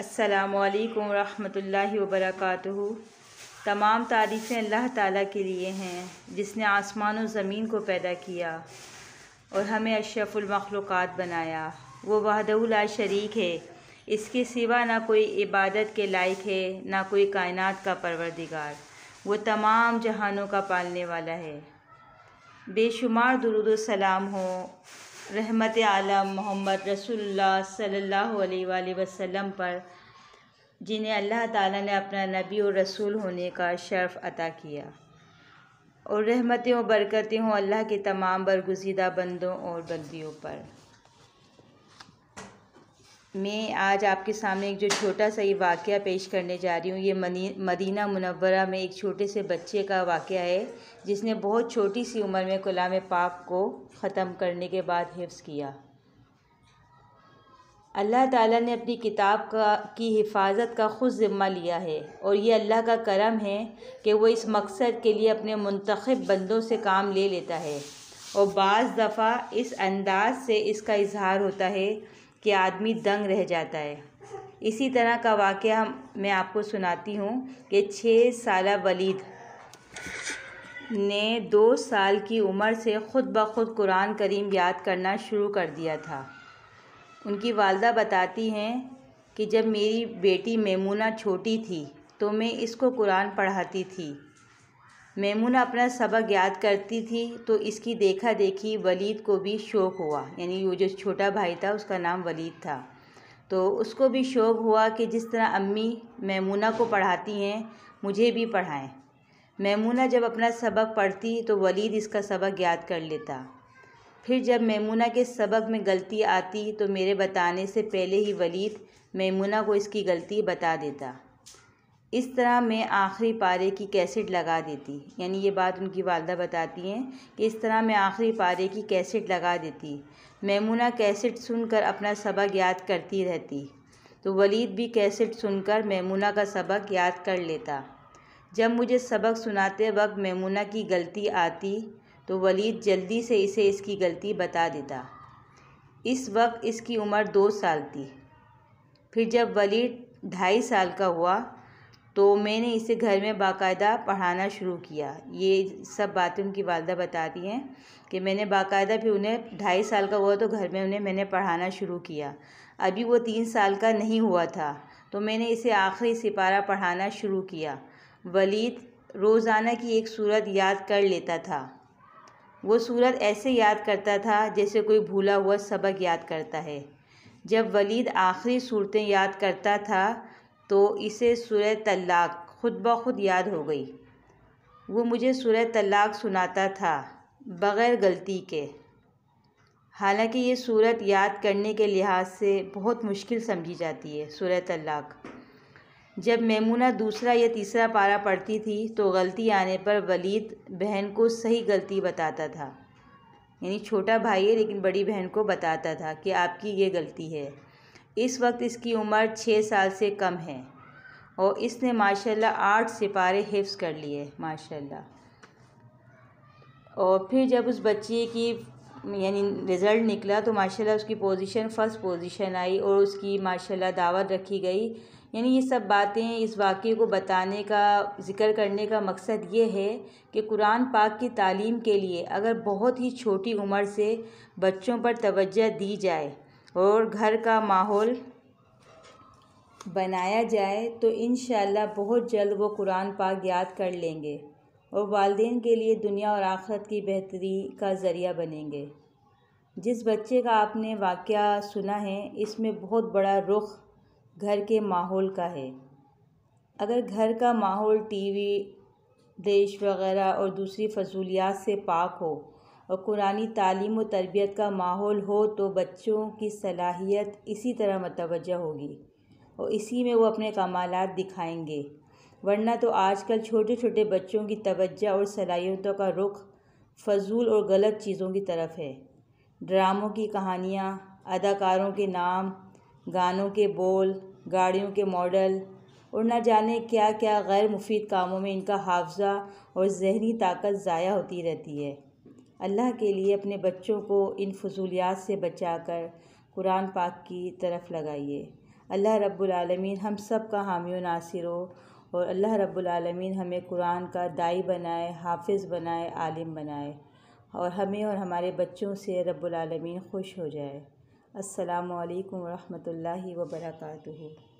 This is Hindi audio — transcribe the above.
असलकम वरहमल वर्का तमाम तारीफ़ें अल्लाह ताला के लिए हैं जिसने आसमान और ज़मीन को पैदा किया और हमें अशरफुलमखलूक़ात बनाया वो वहदउला शरीक है इसके सिवा ना कोई इबादत के लायक है ना कोई कायनात का परवरदिगार वो तमाम जहानों का पालने वाला है बेशुमार दरुद सलाम हो रहमत आलम मोहम्मद रसूलुल्लाह सल्ला वसम पर जिन्हें अल्लाह ताला ने अपना नबी और रसूल होने का शर्फ अता किया और रहमतें और बरकतें हों अल्लाह के तमाम बरगुजीदा बंदों और बंदियों पर मैं आज आपके सामने एक जो छोटा सा ये वाक़ पेश करने जा रही हूँ ये मदीना मुनवरा में एक छोटे से बच्चे का वाक़ है जिसने बहुत छोटी सी उम्र में कलाम पाक को ख़त्म करने के बाद हिफ्ज़ किया अल्लाह ताला ने अपनी किताब का की हिफाजत का खुद ज़िम्मा लिया है और ये अल्लाह का करम है कि वो इस मकसद के लिए अपने मंतखब बंदों से काम ले लेता है और बज़ दफ़ा इस अंदाज से इसका इजहार होता है कि आदमी दंग रह जाता है इसी तरह का वाक़ मैं आपको सुनाती हूँ कि छः साल वलीद ने दो साल की उम्र से ख़ुद ब खुद कुरान करीम याद करना शुरू कर दिया था उनकी वालदा बताती हैं कि जब मेरी बेटी मेमूना छोटी थी तो मैं इसको कुरान पढ़ाती थी मैमूना अपना सबक याद करती थी तो इसकी देखा देखी वलीद को भी शौक़ हुआ यानी वो जो छोटा भाई था उसका नाम वलीद था तो उसको भी शौक़ हुआ कि जिस तरह अम्मी मैमूना को पढ़ाती हैं मुझे भी पढ़ाएं मैमूना जब अपना सबक पढ़ती तो वलीद इसका सबक याद कर लेता फिर जब मैमूना के सबक में गलती आती तो मेरे बताने से पहले ही वलीद मैमूना को इसकी गलती बता देता इस तरह मैं आखिरी पारे की कैसेट लगा देती यानी ये बात उनकी वालदा बताती हैं कि इस तरह मैं आखिरी पारे की कैसेट लगा देती मैमूना कैसेट सुनकर अपना सबक याद करती रहती तो वलीद भी कैसेट सुनकर मैमूना का सबक याद कर लेता जब मुझे सबक सुनाते वक्त मैमूना की गलती आती तो वलीद जल्दी से इसे इसकी गलती बता देता इस वक्त इसकी उम्र दो साल थी फिर जब वलीद ढाई साल का हुआ तो मैंने इसे घर में बाकायदा पढ़ाना शुरू किया ये सब बातें उनकी वालदा बताती हैं कि मैंने बाकायदा फिर उन्हें ढाई साल का हुआ तो घर में उन्हें मैंने पढ़ाना शुरू किया अभी वो तीन साल का नहीं हुआ था तो मैंने इसे आखिरी सिपारा पढ़ाना शुरू किया वलीद रोज़ाना की एक सूरत याद कर लेता था वो सूरत ऐसे याद करता था जैसे कोई भूला हुआ सबक याद करता है जब वलीद आखिरी सूरतें याद करता था तो इसे सुर तलाक़ ख़ुद ब खुद याद हो गई वो मुझे सुर तलाक़ सुनाता था बग़ैर गलती के हालांकि ये सूरत याद करने के लिहाज से बहुत मुश्किल समझी जाती है सुर तलाक़ जब मेमूना दूसरा या तीसरा पारा पढ़ती थी तो गलती आने पर वलीद बहन को सही गलती बताता था यानी छोटा भाई है लेकिन बड़ी बहन को बताता था कि आपकी ये गलती है इस वक्त इसकी उम्र छः साल से कम है और इसने माशाल्लाह आठ सिपारे हिफ्स कर लिए माशाल्लाह और फिर जब उस बच्चे की यानी रिज़ल्ट निकला तो माशाल्लाह उसकी पोजीशन फ़र्स्ट पोजीशन आई और उसकी माशाल्लाह दावत रखी गई यानी ये सब बातें इस वाक़े को बताने का ज़िक्र करने का मकसद ये है कि कुरान पाक की तालीम के लिए अगर बहुत ही छोटी उम्र से बच्चों पर तवज्जो दी जाए और घर का माहौल बनाया जाए तो इन बहुत जल्द वो कुरान पाक याद कर लेंगे और वालदेन के लिए दुनिया और आखरत की बेहतरी का ज़रिया बनेंगे जिस बच्चे का आपने वाक़ सुना है इसमें बहुत बड़ा रुख घर के माहौल का है अगर घर का माहौल टीवी देश वगैरह और दूसरी फजूलियात से पाक हो और कुरानी तालीम और तरबियत का माहौल हो तो बच्चों की सलाहियत इसी तरह मतवजह होगी और इसी में वो अपने कमालत दिखाएंगे वरना तो आजकल छोटे छोटे बच्चों की तवज्जो और सलाहियतों का रुख फजूल और गलत चीज़ों की तरफ है ड्रामों की कहानियाँ अदाकारों के नाम गानों के बोल गाड़ियों के मॉडल और न जाने क्या क्या गैर मुफीद कामों में इनका हाफजा और जहनी ताकत ज़ाया होती रहती है अल्लाह के लिए अपने बच्चों को इन फजूलियात से बचा कर कुरान पाक की तरफ लगाइए अल्लाह रब्बुल आलमीन हम सब का हामी नासिर हो और अल्लाह रब्बुल आलमीन हमें कुरान का दाई बनाए हाफिज़ बनाए आलिम बनाए और हमें और हमारे बच्चों से रब्बुल आलमीन खुश हो जाए अस्सलाम वालेकुम रहमतुल्लाहि व बरकातुहू